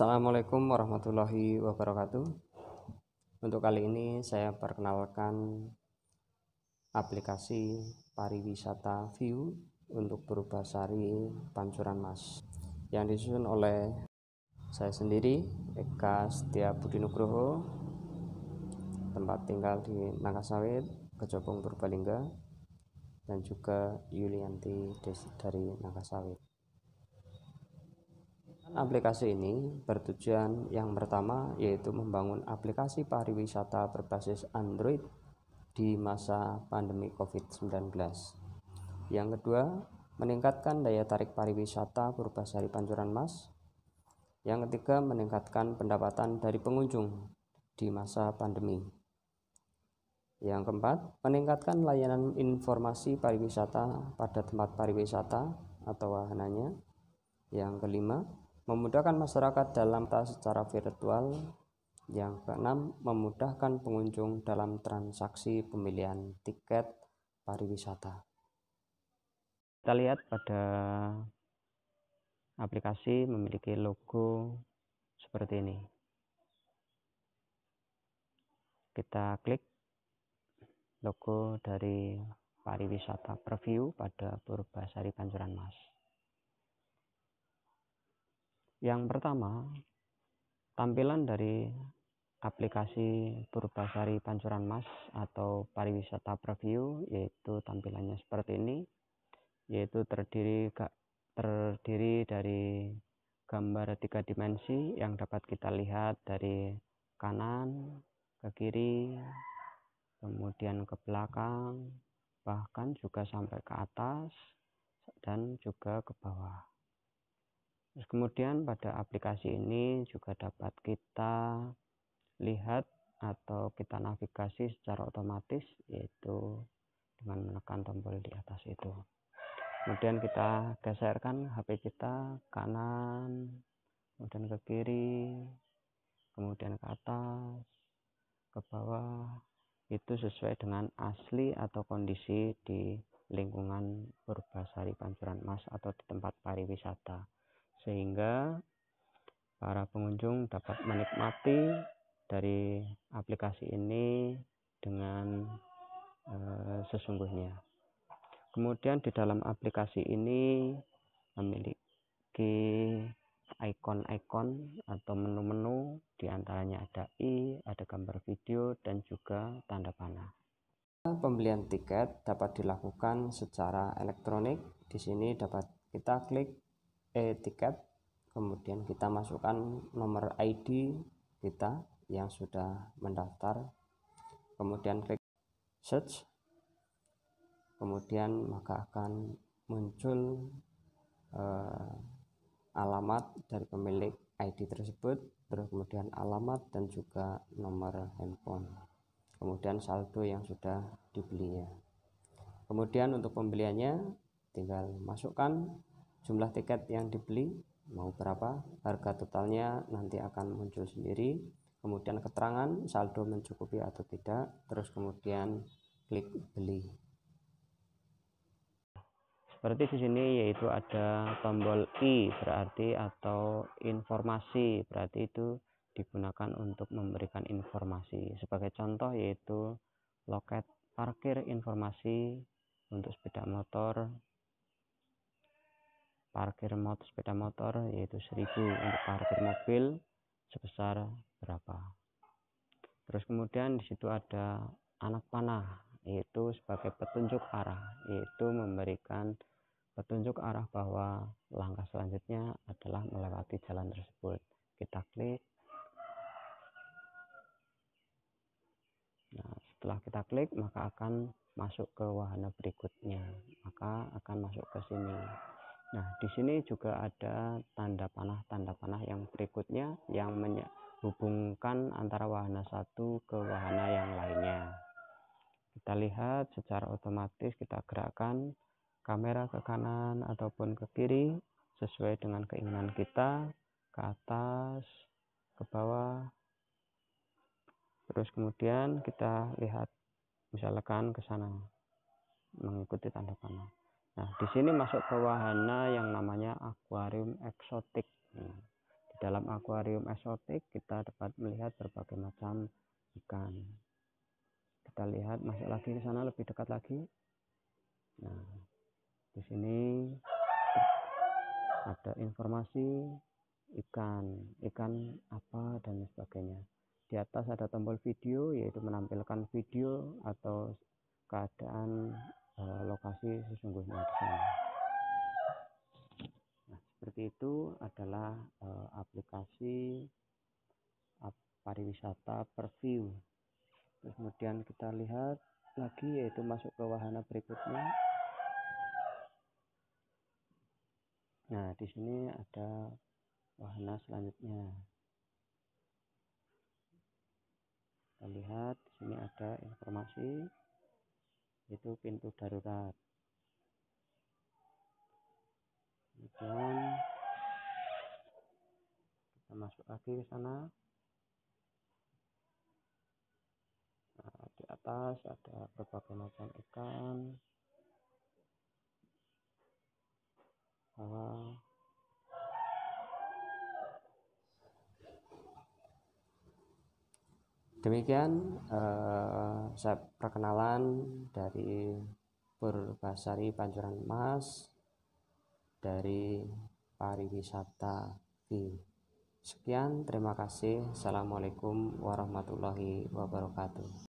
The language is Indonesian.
Assalamualaikum warahmatullahi wabarakatuh. Untuk kali ini saya perkenalkan aplikasi pariwisata View untuk sari Pancuran Mas yang disusun oleh saya sendiri Eka Setia Budi Nugroho tempat tinggal di Nangkasawit, Kejopong Purbalingga dan juga Yulianti Desi dari Nangkasawit. Aplikasi ini bertujuan yang pertama yaitu membangun aplikasi pariwisata berbasis Android di masa pandemi COVID-19. Yang kedua, meningkatkan daya tarik pariwisata berupa sari Pancuran Mas. Yang ketiga, meningkatkan pendapatan dari pengunjung di masa pandemi. Yang keempat, meningkatkan layanan informasi pariwisata pada tempat pariwisata atau wahananya. Yang kelima, memudahkan masyarakat dalam tas secara virtual. Yang keenam, memudahkan pengunjung dalam transaksi pemilihan tiket pariwisata. Kita lihat pada aplikasi memiliki logo seperti ini. Kita klik logo dari pariwisata preview pada Purbasari Pancuran Mas yang pertama tampilan dari aplikasi Purbasari Pancuran Mas atau pariwisata preview yaitu tampilannya seperti ini yaitu terdiri terdiri dari gambar tiga dimensi yang dapat kita lihat dari kanan ke kiri kemudian ke belakang bahkan juga sampai ke atas dan juga ke bawah Terus kemudian pada aplikasi ini juga dapat kita lihat atau kita navigasi secara otomatis yaitu dengan menekan tombol di atas itu. Kemudian kita geserkan HP kita kanan, kemudian ke kiri, kemudian ke atas, ke bawah. Itu sesuai dengan asli atau kondisi di lingkungan berbahasa di Pancuran Mas atau di tempat pariwisata sehingga para pengunjung dapat menikmati dari aplikasi ini dengan e, sesungguhnya. Kemudian di dalam aplikasi ini memiliki ikon-ikon atau menu-menu diantaranya ada i, ada gambar video dan juga tanda panah. Pembelian tiket dapat dilakukan secara elektronik. Di sini dapat kita klik e-tiket kemudian kita masukkan nomor ID kita yang sudah mendaftar kemudian klik search kemudian maka akan muncul eh, alamat dari pemilik ID tersebut terus kemudian alamat dan juga nomor handphone kemudian saldo yang sudah dibelinya kemudian untuk pembeliannya tinggal masukkan jumlah tiket yang dibeli mau berapa harga totalnya nanti akan muncul sendiri kemudian keterangan saldo mencukupi atau tidak terus kemudian klik beli seperti di sini yaitu ada tombol i berarti atau informasi berarti itu digunakan untuk memberikan informasi sebagai contoh yaitu loket parkir informasi untuk sepeda motor parkir motor sepeda motor yaitu 1000 untuk parkir mobil sebesar berapa terus kemudian disitu ada anak panah yaitu sebagai petunjuk arah yaitu memberikan petunjuk arah bahwa langkah selanjutnya adalah melewati jalan tersebut kita klik nah setelah kita klik maka akan masuk ke wahana berikutnya maka akan masuk ke sini Nah, di sini juga ada tanda panah, tanda panah yang berikutnya yang menghubungkan antara wahana satu ke wahana yang lainnya. Kita lihat secara otomatis kita gerakkan kamera ke kanan ataupun ke kiri sesuai dengan keinginan kita, ke atas, ke bawah. Terus kemudian kita lihat misalkan ke sana mengikuti tanda panah. Nah, di sini masuk ke wahana yang namanya akuarium eksotik. Nah, di dalam akuarium eksotik kita dapat melihat berbagai macam ikan. Kita lihat masuk lagi ke sana lebih dekat lagi. Nah, di sini ada informasi ikan, ikan apa dan sebagainya. Di atas ada tombol video yaitu menampilkan video atau keadaan Eh, lokasi sesungguhnya di sana. Nah, seperti itu adalah uh, aplikasi ap pariwisata perview. Terus kemudian kita lihat lagi yaitu masuk ke wahana berikutnya. Nah, di sini ada wahana selanjutnya. Kita lihat di sini ada informasi itu pintu darurat kemudian kita masuk lagi ke sana nah, di atas ada berbagai macam ikan bawah Demikian eh, saya perkenalan dari Purbasari Pancuran Mas dari pariwisata di Sekian, terima kasih. Assalamualaikum warahmatullahi wabarakatuh.